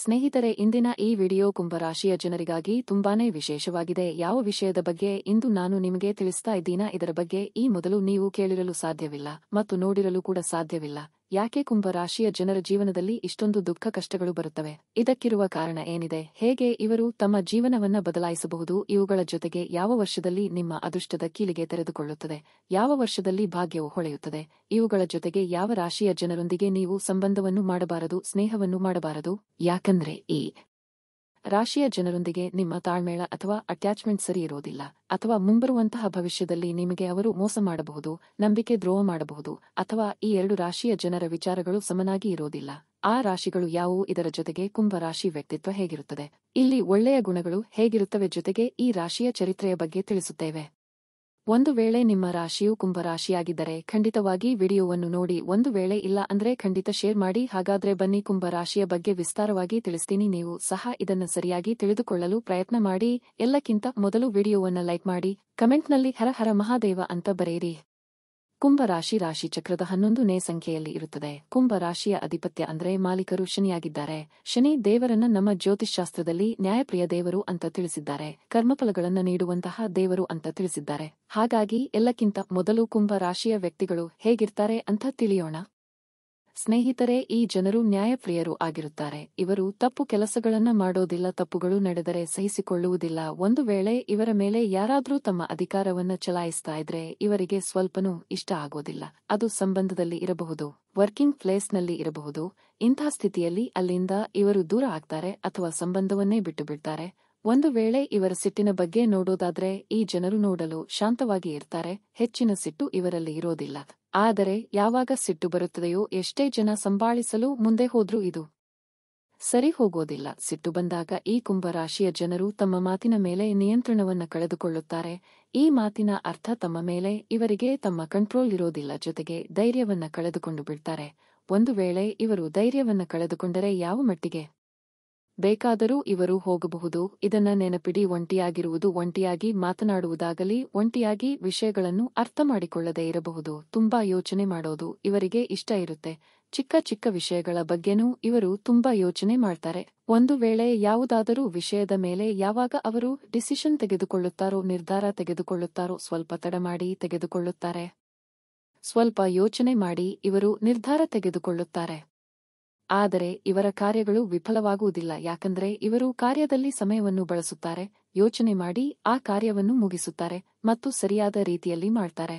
ಸ್ನೇಹಿತರೆ ಇಂದಿನ ಈ ವಿಡಿಯೋ ಕುಂಭರಾಶಿಯ ಜನರಿಗಾಗಿ ತುಂಬಾನೇ ವಿಶೇಷವಾಗಿದೆ ಯಾವ ವಿಷಯದ ಬಗ್ಗೆ ಇಂದು ನಾನು ನಿಮಗೆ ತಿಳಿಸ್ತಾ ಇದ್ದೀನ ಇದರ ಬಗ್ಗೆ ಈ ಮೊದಲು ನೀವು ಕೇಳಿರಲು ಸಾಧ್ಯವಿಲ್ಲ ಮತ್ತು ನೋಡಿರಲು ಕೂಡ ಸಾಧ್ಯವಿಲ್ಲ ಯಾಕೆ ಕುಂಭರಾಶಿಯ ಜನರ ಜೀವನದಲ್ಲಿ ಇಷ್ಟೊಂದು ದುಃಖ ಕಷ್ಟಗಳು ಬರುತ್ತವೆ ಇದಕ್ಕಿರುವ ಕಾರಣ ಏನಿದೆ ಹೇಗೆ ಇವರು ತಮ್ಮ ಜೀವನವನ್ನ ಬದಲಾಯಿಸಬಹುದು ಇವುಗಳ ಜೊತೆಗೆ ಯಾವ ವರ್ಷದಲ್ಲಿ ನಿಮ್ಮ ಅದೃಷ್ಟದ ಕೀಲಿಗೆ ತೆರೆದುಕೊಳ್ಳುತ್ತದೆ ಯಾವ ವರ್ಷದಲ್ಲಿ ಭಾಗ್ಯವು ಹೊಳೆಯುತ್ತದೆ ಇವುಗಳ ಜೊತೆಗೆ ಯಾವ ರಾಶಿಯ ಜನರೊಂದಿಗೆ ನೀವು ಸಂಬಂಧವನ್ನು ಮಾಡಬಾರದು ಸ್ನೇಹವನ್ನು ಮಾಡಬಾರದು ಯಾಕಂದ್ರೆ ಈ ರಾಶಿಯ ಜನರೊಂದಿಗೆ ನಿಮ್ಮ ತಾಳ್ಮೇಳ ಅಥವಾ ಅಟ್ಯಾಚ್ಮೆಂಟ್ ಸರಿ ಇರೋದಿಲ್ಲ ಅಥವಾ ಮುಂಬರುವಂತಹ ಭವಿಷ್ಯದಲ್ಲಿ ನಿಮಗೆ ಅವರು ಮೋಸ ಮಾಡಬಹುದು ನಂಬಿಕೆ ದ್ರೋಹ ಮಾಡಬಹುದು ಅಥವಾ ಈ ಎರಡು ರಾಶಿಯ ಜನರ ವಿಚಾರಗಳು ಸಮನಾಗಿ ಇರೋದಿಲ್ಲ ಆ ರಾಶಿಗಳು ಯಾವುವು ಇದರ ಜೊತೆಗೆ ಕುಂಭ ರಾಶಿ ವ್ಯಕ್ತಿತ್ವ ಹೇಗಿರುತ್ತದೆ ಇಲ್ಲಿ ಒಳ್ಳೆಯ ಗುಣಗಳು ಹೇಗಿರುತ್ತವೆ ಜೊತೆಗೆ ಈ ರಾಶಿಯ ಚರಿತ್ರೆಯ ಬಗ್ಗೆ ತಿಳಿಸುತ್ತೇವೆ ಒಂದು ವೇಳೆ ನಿಮ್ಮ ರಾಶಿಯು ಕುಂಭರಾಶಿಯಾಗಿದ್ದರೆ ಖಂಡಿತವಾಗಿ ವಿಡಿಯೋವನ್ನು ನೋಡಿ ಒಂದು ವೇಳೆ ಇಲ್ಲ ಅಂದ್ರೆ ಖಂಡಿತ ಶೇರ್ ಮಾಡಿ ಹಾಗಾದ್ರೆ ಬನ್ನಿ ಕುಂಭರಾಶಿಯ ಬಗ್ಗೆ ವಿಸ್ತಾರವಾಗಿ ತಿಳಿಸ್ತೀನಿ ನೀವು ಸಹ ಇದನ್ನು ಸರಿಯಾಗಿ ತಿಳಿದುಕೊಳ್ಳಲು ಪ್ರಯತ್ನ ಮಾಡಿ ಎಲ್ಲಕ್ಕಿಂತ ಮೊದಲು ವಿಡಿಯೋವನ್ನು ಲೈಕ್ ಮಾಡಿ ಕಮೆಂಟ್ನಲ್ಲಿ ಹರ ಹರ ಮಹಾದೇವ ಅಂತ ಬರೆಯಿರಿ ಕುಂಭರಾಶಿ ರಾಶಿ ಚಕ್ರದ ಹನ್ನೊಂದನೇ ಸಂಖ್ಯೆಯಲ್ಲಿ ಇರುತ್ತದೆ ಕುಂಭ ರಾಶಿಯ ಅಧಿಪತ್ಯ ಅಂದರೆ ಮಾಲೀಕರು ಶನಿಯಾಗಿದ್ದಾರೆ ಶನಿ ದೇವರನ್ನ ನಮ್ಮ ಶಾಸ್ತ್ರದಲ್ಲಿ ನ್ಯಾಯಪ್ರಿಯ ದೇವರು ಅಂತ ತಿಳಿಸಿದ್ದಾರೆ ಕರ್ಮಫಲಗಳನ್ನು ನೀಡುವಂತಹ ದೇವರು ಅಂತ ತಿಳಿಸಿದ್ದಾರೆ ಹಾಗಾಗಿ ಎಲ್ಲಕ್ಕಿಂತ ಮೊದಲು ಕುಂಭ ರಾಶಿಯ ವ್ಯಕ್ತಿಗಳು ಹೇಗಿರ್ತಾರೆ ಅಂತ ತಿಳಿಯೋಣ ಸ್ನೇಹಿತರೆ ಈ ಜನರು ನ್ಯಾಯಪ್ರಿಯರು ಆಗಿರುತ್ತಾರೆ ಇವರು ತಪ್ಪು ಕೆಲಸಗಳನ್ನು ಮಾಡೋದಿಲ್ಲ ತಪ್ಪುಗಳು ನಡೆದರೆ ಸಹಿಸಿಕೊಳ್ಳುವುದಿಲ್ಲ ಒಂದು ವೇಳೆ ಇವರ ಮೇಲೆ ಯಾರಾದರೂ ತಮ್ಮ ಅಧಿಕಾರವನ್ನು ಚಲಾಯಿಸ್ತಾ ಇದ್ರೆ ಇವರಿಗೆ ಸ್ವಲ್ಪನೂ ಇಷ್ಟ ಆಗೋದಿಲ್ಲ ಅದು ಸಂಬಂಧದಲ್ಲಿ ಇರಬಹುದು ವರ್ಕಿಂಗ್ ಪ್ಲೇಸ್ನಲ್ಲಿ ಇರಬಹುದು ಇಂಥ ಸ್ಥಿತಿಯಲ್ಲಿ ಅಲ್ಲಿಂದ ಇವರು ದೂರ ಆಗ್ತಾರೆ ಅಥವಾ ಸಂಬಂಧವನ್ನೇ ಬಿಟ್ಟು ಬಿಡ್ತಾರೆ ಒಂದು ವೇಳೆ ಇವರ ಸಿಟ್ಟಿನ ಬಗ್ಗೆ ನೋಡೋದಾದ್ರೆ ಈ ಜನರು ನೋಡಲು ಶಾಂತವಾಗಿ ಇರ್ತಾರೆ ಹೆಚ್ಚಿನ ಸಿಟ್ಟು ಇವರಲ್ಲಿ ಇರೋದಿಲ್ಲ ಆದರೆ ಯಾವಾಗ ಸಿಟ್ಟು ಬರುತ್ತದೆಯೋ ಎಷ್ಟೇ ಜನ ಸಂಭಾಳಿಸಲು ಮುಂದೆ ಹೋದ್ರೂ ಇದು ಸರಿ ಹೋಗೋದಿಲ್ಲ ಸಿಟ್ಟು ಬಂದಾಗ ಈ ಕುಂಭರಾಶಿಯ ಜನರು ತಮ್ಮ ಮಾತಿನ ಮೇಲೆ ನಿಯಂತ್ರಣವನ್ನು ಕಳೆದುಕೊಳ್ಳುತ್ತಾರೆ ಈ ಮಾತಿನ ಅರ್ಥ ತಮ್ಮ ಮೇಲೆ ಇವರಿಗೆ ತಮ್ಮ ಕಂಟ್ರೋಲ್ ಇರೋದಿಲ್ಲ ಜೊತೆಗೆ ಧೈರ್ಯವನ್ನ ಕಳೆದುಕೊಂಡು ಬಿಡ್ತಾರೆ ಒಂದು ವೇಳೆ ಇವರು ಧೈರ್ಯವನ್ನು ಕಳೆದುಕೊಂಡರೆ ಯಾವ ಮಟ್ಟಿಗೆ ಬೇಕಾದರೂ ಇವರು ಹೋಗಬಹುದು ಇದನ್ನ ನೆನಪಿಡಿ ಒಂಟಿಯಾಗಿರುವುದು ಒಂಟಿಯಾಗಿ ಮಾತನಾಡುವುದಾಗಲಿ ಒಂಟಿಯಾಗಿ ವಿಷಯಗಳನ್ನು ಅರ್ಥ ಮಾಡಿಕೊಳ್ಳದೇ ಇರಬಹುದು ತುಂಬಾ ಯೋಚನೆ ಮಾಡೋದು ಇವರಿಗೆ ಇಷ್ಟ ಇರುತ್ತೆ ಚಿಕ್ಕ ಚಿಕ್ಕ ವಿಷಯಗಳ ಬಗ್ಗೆನೂ ಇವರು ತುಂಬಾ ಯೋಚನೆ ಮಾಡ್ತಾರೆ ಒಂದು ವೇಳೆ ಯಾವುದಾದರೂ ವಿಷಯದ ಮೇಲೆ ಯಾವಾಗ ಅವರು ಡಿಸಿಷನ್ ತೆಗೆದುಕೊಳ್ಳುತ್ತಾರೋ ನಿರ್ಧಾರ ತೆಗೆದುಕೊಳ್ಳುತ್ತಾರೋ ಸ್ವಲ್ಪ ತಡ ಮಾಡಿ ತೆಗೆದುಕೊಳ್ಳುತ್ತಾರೆ ಸ್ವಲ್ಪ ಯೋಚನೆ ಮಾಡಿ ಇವರು ನಿರ್ಧಾರ ತೆಗೆದುಕೊಳ್ಳುತ್ತಾರೆ ಆದರೆ ಇವರ ಕಾರ್ಯಗಳು ವಿಫಲವಾಗುವುದಿಲ್ಲ ಯಾಕಂದರೆ ಇವರು ಕಾರ್ಯದಲ್ಲಿ ಸಮಯವನ್ನು ಬಳಸುತ್ತಾರೆ ಯೋಚನೆ ಮಾಡಿ ಆ ಕಾರ್ಯವನ್ನು ಮುಗಿಸುತ್ತಾರೆ ಮತ್ತು ಸರಿಯಾದ ರೀತಿಯಲ್ಲಿ ಮಾಡ್ತಾರೆ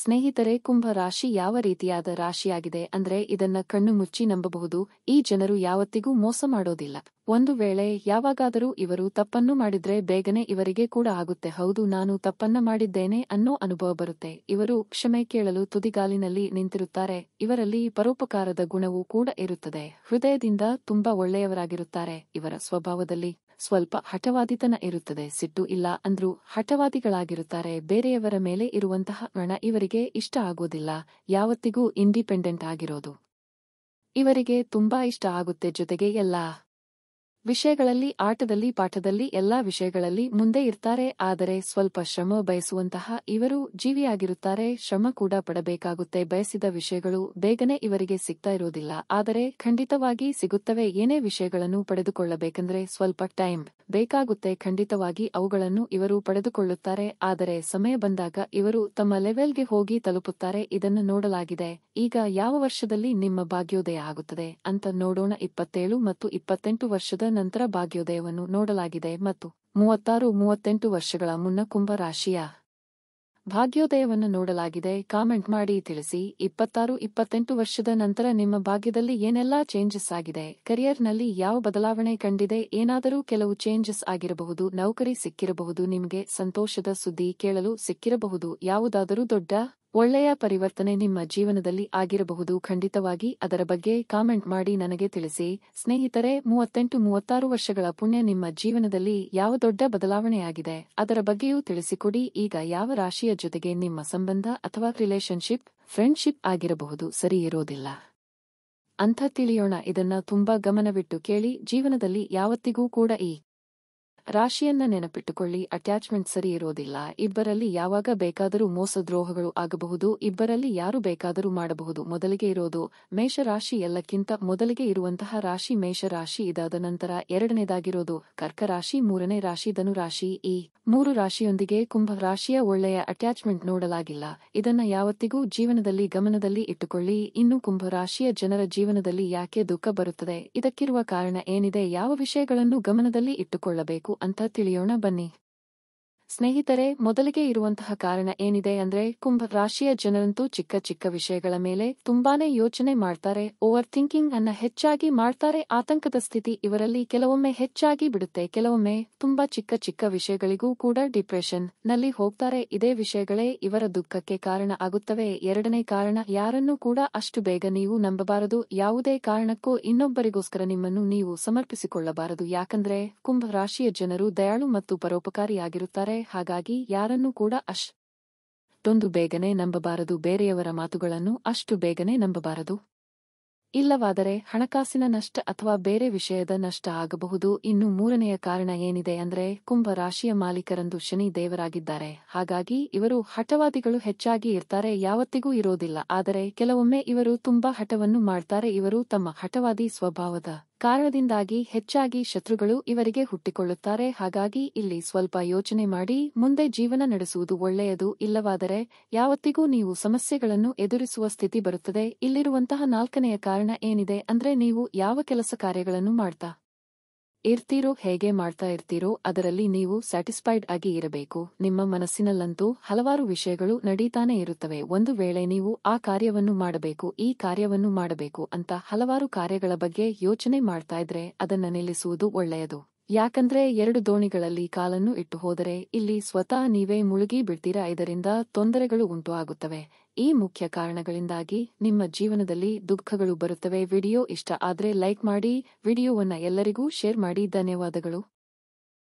ಸ್ನೇಹಿತರೆ ಕುಂಭ ರಾಶಿ ಯಾವ ರೀತಿಯಾದ ರಾಶಿಯಾಗಿದೆ ಅಂದ್ರೆ ಇದನ್ನ ಕಣ್ಣು ಮುಚ್ಚಿ ನಂಬಬಹುದು ಈ ಜನರು ಯಾವತ್ತಿಗೂ ಮೋಸ ಮಾಡೋದಿಲ್ಲ ಒಂದು ವೇಳೆ ಯಾವಾಗಾದರೂ ಇವರು ತಪ್ಪನ್ನು ಮಾಡಿದ್ರೆ ಬೇಗನೆ ಇವರಿಗೆ ಕೂಡ ಆಗುತ್ತೆ ಹೌದು ನಾನು ತಪ್ಪನ್ನ ಮಾಡಿದ್ದೇನೆ ಅನ್ನೋ ಅನುಭವ ಬರುತ್ತೆ ಇವರು ಕ್ಷಮೆ ಕೇಳಲು ತುದಿಗಾಲಿನಲ್ಲಿ ನಿಂತಿರುತ್ತಾರೆ ಇವರಲ್ಲಿ ಪರೋಪಕಾರದ ಗುಣವೂ ಕೂಡ ಇರುತ್ತದೆ ಹೃದಯದಿಂದ ತುಂಬಾ ಒಳ್ಳೆಯವರಾಗಿರುತ್ತಾರೆ ಇವರ ಸ್ವಭಾವದಲ್ಲಿ ಸ್ವಲ್ಪ ಹಠವಾದಿತನ ಇರುತ್ತದೆ ಸಿಟ್ಟು ಇಲ್ಲ ಅಂದ್ರೂ ಹಠವಾದಿಗಳಾಗಿರುತ್ತಾರೆ ಬೇರೆಯವರ ಮೇಲೆ ಇರುವಂತಹ ಗಣ ಇವರಿಗೆ ಇಷ್ಟ ಆಗೋದಿಲ್ಲ ಯಾವತ್ತಿಗೂ ಇಂಡಿಪೆಂಡೆಂಟ್ ಆಗಿರೋದು ಇವರಿಗೆ ತುಂಬಾ ಇಷ್ಟ ಆಗುತ್ತೆ ಜೊತೆಗೆ ಎಲ್ಲಾ ವಿಷಯಗಳಲ್ಲಿ ಆಟದಲ್ಲಿ ಪಾಠದಲ್ಲಿ ಎಲ್ಲಾ ವಿಷಯಗಳಲ್ಲಿ ಮುಂದೆ ಇರ್ತಾರೆ ಆದರೆ ಸ್ವಲ್ಪ ಶ್ರಮ ಬಯಸುವಂತಹ ಇವರು ಜೀವಿಯಾಗಿರುತ್ತಾರೆ ಶ್ರಮ ಕೂಡ ಪಡಬೇಕಾಗುತ್ತೆ ಬಯಸಿದ ವಿಷಯಗಳು ಬೇಗನೆ ಇವರಿಗೆ ಸಿಗ್ತಾ ಇರೋದಿಲ್ಲ ಆದರೆ ಖಂಡಿತವಾಗಿ ಸಿಗುತ್ತವೆ ಏನೇ ವಿಷಯಗಳನ್ನು ಪಡೆದುಕೊಳ್ಳಬೇಕೆಂದರೆ ಸ್ವಲ್ಪ ಟೈಮ್ ಬೇಕಾಗುತ್ತೆ ಖಂಡಿತವಾಗಿ ಅವುಗಳನ್ನು ಇವರು ಪಡೆದುಕೊಳ್ಳುತ್ತಾರೆ ಆದರೆ ಸಮಯ ಬಂದಾಗ ಇವರು ತಮ್ಮ ಲೆವೆಲ್ಗೆ ಹೋಗಿ ತಲುಪುತ್ತಾರೆ ಇದನ್ನು ನೋಡಲಾಗಿದೆ ಈಗ ಯಾವ ವರ್ಷದಲ್ಲಿ ನಿಮ್ಮ ಭಾಗ್ಯೋದಯ ಆಗುತ್ತದೆ ಅಂತ ನೋಡೋಣ ಇಪ್ಪತ್ತೇಳು ಮತ್ತು ಇಪ್ಪತ್ತೆಂಟು ವರ್ಷದ ನಂತರ ಭಾಗ್ಯೋದಯವನ್ನು ನೋಡಲಾಗಿದೆ ಮತ್ತು ಮೂವತ್ತಾರು ಮೂವತ್ತೆಂಟು ವರ್ಷಗಳ ಮುನ್ನ ಕುಂಭ ಭಾಗ್ಯೋದಯವನ್ನು ನೋಡಲಾಗಿದೆ ಕಾಮೆಂಟ್ ಮಾಡಿ ತಿಳಿಸಿ ಇಪ್ಪತ್ತಾರು ಇಪ್ಪತ್ತೆಂಟು ವರ್ಷದ ನಂತರ ನಿಮ್ಮ ಭಾಗ್ಯದಲ್ಲಿ ಏನೆಲ್ಲಾ ಚೇಂಜಸ್ ಆಗಿದೆ ಕರಿಯರ್ನಲ್ಲಿ ಯಾವ ಬದಲಾವಣೆ ಕಂಡಿದೆ ಏನಾದರೂ ಕೆಲವು ಚೇಂಜಸ್ ಆಗಿರಬಹುದು ನೌಕರಿ ಸಿಕ್ಕಿರಬಹುದು ನಿಮಗೆ ಸಂತೋಷದ ಸುದ್ದಿ ಕೇಳಲು ಸಿಕ್ಕಿರಬಹುದು ಯಾವುದಾದರೂ ದೊಡ್ಡ ಒಳ್ಳೆಯ ಪರಿವರ್ತನೆ ನಿಮ್ಮ ಜೀವನದಲ್ಲಿ ಆಗಿರಬಹುದು ಖಂಡಿತವಾಗಿ ಅದರ ಬಗ್ಗೆ ಕಾಮೆಂಟ್ ಮಾಡಿ ನನಗೆ ತಿಳಿಸಿ ಸ್ನೇಹಿತರೆ ಮೂವತ್ತೆಂಟು ಮೂವತ್ತಾರು ವರ್ಷಗಳ ಪುಣ್ಯ ನಿಮ್ಮ ಜೀವನದಲ್ಲಿ ಯಾವ ದೊಡ್ಡ ಬದಲಾವಣೆಯಾಗಿದೆ ಅದರ ಬಗ್ಗೆಯೂ ತಿಳಿಸಿಕೊಡಿ ಈಗ ಯಾವ ರಾಶಿಯ ಜೊತೆಗೆ ನಿಮ್ಮ ಸಂಬಂಧ ಅಥವಾ ರಿಲೇಶನ್ಶಿಪ್ ಫ್ರೆಂಡ್ಶಿಪ್ ಆಗಿರಬಹುದು ಸರಿ ಇರೋದಿಲ್ಲ ಅಂಥ ತಿಳಿಯೋಣ ಇದನ್ನ ತುಂಬಾ ಗಮನವಿಟ್ಟು ಕೇಳಿ ಜೀವನದಲ್ಲಿ ಯಾವತ್ತಿಗೂ ಕೂಡ ಈ ರಾಶಿಯನ್ನ ನೆನಪಿಟ್ಟುಕೊಳ್ಳಿ ಅಟ್ಯಾಚ್ಮೆಂಟ್ ಸರಿ ಇರೋದಿಲ್ಲ ಇಬ್ಬರಲ್ಲಿ ಯಾವಾಗ ಬೇಕಾದರೂ ಮೋಸ ದ್ರೋಹಗಳು ಆಗಬಹುದು ಇಬ್ಬರಲ್ಲಿ ಯಾರು ಬೇಕಾದರೂ ಮಾಡಬಹುದು ಮೊದಲಿಗೆ ಇರೋದು ಮೇಷರಾಶಿ ಎಲ್ಲಕ್ಕಿಂತ ಮೊದಲಿಗೆ ಇರುವಂತಹ ರಾಶಿ ಮೇಷರಾಶಿ ಇದಾದ ನಂತರ ಎರಡನೇದಾಗಿರೋದು ಕರ್ಕರಾಶಿ ಮೂರನೇ ರಾಶಿ ಧನುರಾಶಿ ಈ ಮೂರು ರಾಶಿಯೊಂದಿಗೆ ಕುಂಭರಾಶಿಯ ಒಳ್ಳೆಯ ಅಟ್ಯಾಚ್ಮೆಂಟ್ ನೋಡಲಾಗಿಲ್ಲ ಇದನ್ನ ಯಾವತ್ತಿಗೂ ಜೀವನದಲ್ಲಿ ಗಮನದಲ್ಲಿ ಇಟ್ಟುಕೊಳ್ಳಿ ಇನ್ನು ಕುಂಭರಾಶಿಯ ಜನರ ಜೀವನದಲ್ಲಿ ಯಾಕೆ ದುಃಖ ಬರುತ್ತದೆ ಇದಕ್ಕಿರುವ ಕಾರಣ ಏನಿದೆ ಯಾವ ವಿಷಯಗಳನ್ನು ಗಮನದಲ್ಲಿ ಇಟ್ಟುಕೊಳ್ಳಬೇಕು ಅಂತ ತಿಳಿಯೋಣ ಬನ್ನಿ ಸ್ನೇಹಿತರೆ ಮೊದಲಿಗೆ ಇರುವಂತಹ ಕಾರಣ ಏನಿದೆ ಅಂದ್ರೆ ಕುಂಭ ರಾಶಿಯ ಜನರಂತೂ ಚಿಕ್ಕ ಚಿಕ್ಕ ವಿಷಯಗಳ ಮೇಲೆ ತುಂಬಾನೇ ಯೋಚನೆ ಮಾಡ್ತಾರೆ ಓವರ್ ಥಿಂಕಿಂಗ್ ಅನ್ನ ಹೆಚ್ಚಾಗಿ ಮಾಡ್ತಾರೆ ಆತಂಕದ ಸ್ಥಿತಿ ಇವರಲ್ಲಿ ಕೆಲವೊಮ್ಮೆ ಹೆಚ್ಚಾಗಿ ಬಿಡುತ್ತೆ ಕೆಲವೊಮ್ಮೆ ತುಂಬಾ ಚಿಕ್ಕ ಚಿಕ್ಕ ವಿಷಯಗಳಿಗೂ ಕೂಡ ಡಿಪ್ರೆಷನ್ ನಲ್ಲಿ ಹೋಗ್ತಾರೆ ಇದೇ ವಿಷಯಗಳೇ ಇವರ ದುಃಖಕ್ಕೆ ಕಾರಣ ಆಗುತ್ತವೆ ಎರಡನೇ ಕಾರಣ ಯಾರನ್ನೂ ಕೂಡ ಅಷ್ಟು ಬೇಗ ನೀವು ನಂಬಬಾರದು ಯಾವುದೇ ಕಾರಣಕ್ಕೂ ಇನ್ನೊಬ್ಬರಿಗೋಸ್ಕರ ನಿಮ್ಮನ್ನು ನೀವು ಸಮರ್ಪಿಸಿಕೊಳ್ಳಬಾರದು ಯಾಕಂದ್ರೆ ಕುಂಭ ರಾಶಿಯ ಜನರು ದಯಾಳು ಮತ್ತು ಪರೋಪಕಾರಿಯಾಗಿರುತ್ತಾರೆ ಹಾಗಾಗಿ ಯಾರನ್ನೂ ಕೂಡ ಅಶ್ ಬೇಗನೆ ನಂಬಬಾರದು ಬೇರೆಯವರ ಮಾತುಗಳನ್ನು ಅಷ್ಟು ಬೇಗನೆ ನಂಬಬಾರದು ಇಲ್ಲವಾದರೆ ಹಣಕಾಸಿನ ನಷ್ಟ ಅಥವಾ ಬೇರೆ ವಿಷಯದ ನಷ್ಟ ಆಗಬಹುದು ಇನ್ನು ಮೂರನೆಯ ಕಾರಣ ಏನಿದೆ ಅಂದರೆ ಕುಂಭ ರಾಶಿಯ ಮಾಲೀಕರಂದು ಶನಿ ದೇವರಾಗಿದ್ದಾರೆ ಹಾಗಾಗಿ ಇವರು ಹಠವಾದಿಗಳು ಹೆಚ್ಚಾಗಿ ಇರ್ತಾರೆ ಯಾವತ್ತಿಗೂ ಇರೋದಿಲ್ಲ ಆದರೆ ಕೆಲವೊಮ್ಮೆ ಇವರು ತುಂಬಾ ಹಠವನ್ನು ಮಾಡ್ತಾರೆ ಇವರು ತಮ್ಮ ಹಠವಾದಿ ಸ್ವಭಾವದ ಕಾರಣದಿಂದಾಗಿ ಹೆಚ್ಚಾಗಿ ಶತ್ರುಗಳು ಇವರಿಗೆ ಹುಟ್ಟಿಕೊಳ್ಳುತ್ತಾರೆ ಹಾಗಾಗಿ ಇಲ್ಲಿ ಸ್ವಲ್ಪ ಯೋಚನೆ ಮಾಡಿ ಮುಂದೆ ಜೀವನ ನಡೆಸುವುದು ಒಳ್ಳೆಯದು ಇಲ್ಲವಾದರೆ ಯಾವತ್ತಿಗೂ ನೀವು ಸಮಸ್ಯೆಗಳನ್ನು ಎದುರಿಸುವ ಸ್ಥಿತಿ ಬರುತ್ತದೆ ಇಲ್ಲಿರುವಂತಹ ನಾಲ್ಕನೆಯ ಕಾರಣ ಏನಿದೆ ಅಂದ್ರೆ ನೀವು ಯಾವ ಕೆಲಸ ಕಾರ್ಯಗಳನ್ನು ಮಾಡ್ತಾ ಇರ್ತೀರೋ ಹೇಗೆ ಮಾಡ್ತಾ ಇರ್ತೀರೋ ಅದರಲ್ಲಿ ನೀವು ಸ್ಯಾಟಿಸ್ಫೈಡ್ ಆಗಿ ಇರಬೇಕು ನಿಮ್ಮ ಮನಸ್ಸಿನಲ್ಲಂತೂ ಹಲವಾರು ವಿಷಯಗಳು ನಡೀತಾನೆ ಇರುತ್ತವೆ ಒಂದು ವೇಳೆ ನೀವು ಆ ಕಾರ್ಯವನ್ನು ಮಾಡಬೇಕು ಈ ಕಾರ್ಯವನ್ನು ಮಾಡಬೇಕು ಅಂತ ಹಲವಾರು ಕಾರ್ಯಗಳ ಬಗ್ಗೆ ಯೋಚನೆ ಮಾಡ್ತಾ ಇದ್ರೆ ಅದನ್ನ ನಿಲ್ಲಿಸುವುದು ಒಳ್ಳೆಯದು ಯಾಕಂದ್ರೆ ಎರಡು ದೋಣಿಗಳಲ್ಲಿ ಕಾಲನ್ನು ಇಟ್ಟು ಹೋದರೆ ಇಲ್ಲಿ ಸ್ವತಃ ನೀವೇ ಮುಳುಗಿ ಬಿಡ್ತೀರಾ ಇದರಿಂದ ತೊಂದರೆಗಳು ಉಂಟು ಆಗುತ್ತವೆ ಈ ಮುಖ್ಯ ಕಾರಣಗಳಿಂದಾಗಿ ನಿಮ್ಮ ಜೀವನದಲ್ಲಿ ದುಃಖಗಳು ಬರುತ್ತವೆ ವಿಡಿಯೋ ಇಷ್ಟ ಆದರೆ ಲೈಕ್ ಮಾಡಿ ವಿಡಿಯೋವನ್ನ ಎಲ್ಲರಿಗೂ ಶೇರ್ ಮಾಡಿ ಧನ್ಯವಾದಗಳು